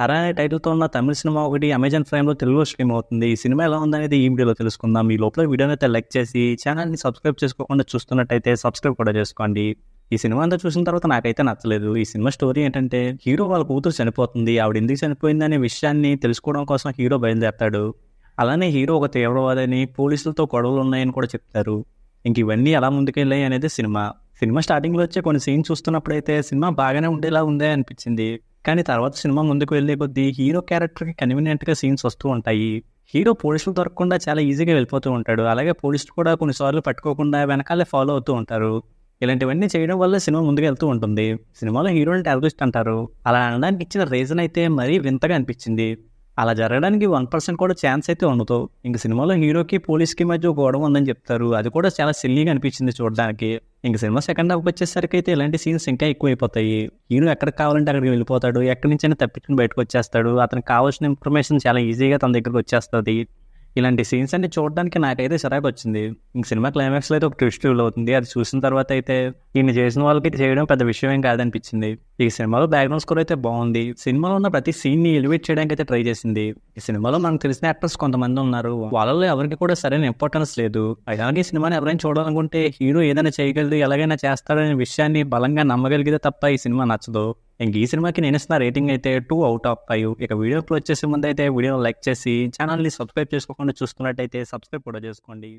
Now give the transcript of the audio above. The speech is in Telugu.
హరా అనే టైటిల్తో ఉన్న తమిళ సినిమా ఒకటి అమెజాన్ ప్రైమ్లో తెలుగులో స్ట్రీమ్ అవుతుంది ఈ సినిమా ఎలా ఉందనేది ఈ వీడియోలో తెలుసుకుందాం మీ లోపల వీడియోని అయితే లైక్ చేసి ఛానల్ని సబ్స్క్రైబ్ చేసుకోకుండా చూస్తున్నట్టయితే సబ్స్క్రైబ్ కూడా చేసుకోండి ఈ సినిమా అంతా చూసిన తర్వాత నాకైతే నచ్చలేదు ఈ సినిమా స్టోరీ ఏంటంటే హీరో వాళ్ళ కూతురు చనిపోతుంది ఆవిడ ఎందుకు చనిపోయింది అనే విషయాన్ని తెలుసుకోవడం కోసం హీరో బయలుదేరతాడు అలానే హీరో ఒక తీవ్రవాదని పోలీసులతో గొడవలు ఉన్నాయని కూడా చెప్తారు ఇంక ఇవన్నీ ఎలా ముందుకెళ్ళాయి అనేది సినిమా సినిమా స్టార్టింగ్లో వచ్చే కొన్ని సీన్ చూస్తున్నప్పుడైతే సినిమా బాగానే ఉండేలా ఉందే అనిపించింది కానీ తర్వాత సినిమా ముందుకు వెళ్ళే కొద్దీ హీరో క్యారెక్టర్కి కన్వీనియంట్గా సీన్స్ వస్తూ ఉంటాయి హీరో పోలీసులు దొరకకుండా చాలా ఈజీగా వెళ్ళిపోతూ ఉంటాడు అలాగే పోలీసులు కూడా కొన్నిసార్లు పట్టుకోకుండా వెనకాలే ఫాలో అవుతూ ఉంటారు ఇలాంటివన్నీ చేయడం వల్ల సినిమా ముందుకు వెళ్తూ ఉంటుంది సినిమాలో హీరోయిన్ టెరరిస్ట్ అంటారు అలా అనడానికి ఇచ్చిన రీజన్ అయితే మరీ వింతగా అనిపించింది అలా జరగడానికి వన్ పర్సెంట్ కూడా ఛాన్స్ అయితే ఉండదు ఇంక సినిమాలో హీరోకి పోలీస్కి మధ్య గొడవ ఉందని చెప్తారు అది కూడా చాలా సిల్లీగా అనిపించింది చూడడానికి ఇంక సినిమా సెకండ్ హాఫ్ వచ్చేసరికి అయితే ఇలాంటి సీన్స్ ఇంకా ఎక్కువ అయిపోతాయి హీరో ఎక్కడికి కావాలంటే అక్కడికి వెళ్ళిపోతాడు ఎక్కడి నుంచైనా తప్పించుకుని బయటకు వచ్చేస్తాడు అతనికి కావాల్సిన ఇన్ఫర్మేషన్ చాలా ఈజీగా తన దగ్గరకు వచ్చేస్తుంది ఇలాంటి సీన్స్ అంటే చూడడానికి నాకైతే చిరాకు వచ్చింది ఇంక సినిమా క్లైమాక్స్లో అయితే ఒక ట్విస్ట్ అవుతుంది అది చూసిన తర్వాత అయితే ఈయన చేసిన వాళ్ళకి చేయడం పెద్ద విషయం ఏం కాదనిపించింది ఈ సినిమాలో బ్యాక్గ్రౌండ్ స్కోర్ అయితే బాగుంది సినిమాలో ఉన్న ప్రతి సీన్ని ఎలివేట్ చేయడానికి అయితే ట్రై చేసింది ఈ సినిమాలో మనకు తెలిసిన యాక్టర్స్ కొంతమంది ఉన్నారు వాళ్ళలో ఎవరికి కూడా సరైన ఇంపార్టెన్స్ లేదు అలాగే సినిమాని ఎవరైనా చూడాలనుకుంటే హీరో ఏదైనా చేయగలదు ఎలాగైనా చేస్తాడనే విషయాన్ని బలంగా నమ్మగలిగితే తప్ప ఈ సినిమా నచ్చదు ఇంక ఈ సినిమాకి నేను ఇస్తున్న రేటింగ్ అయితే టూ అవుట్ ఆఫ్ ఫైవ్ ఇక వీడియో వచ్చేసే ముందు అయితే వీడియోని లైక్ చేసి ఛానల్ని సబ్స్క్రైబ్ చేసుకోకుండా చూసుకున్నట్టయితే సబ్స్క్రైబ్ కూడా చేసుకోండి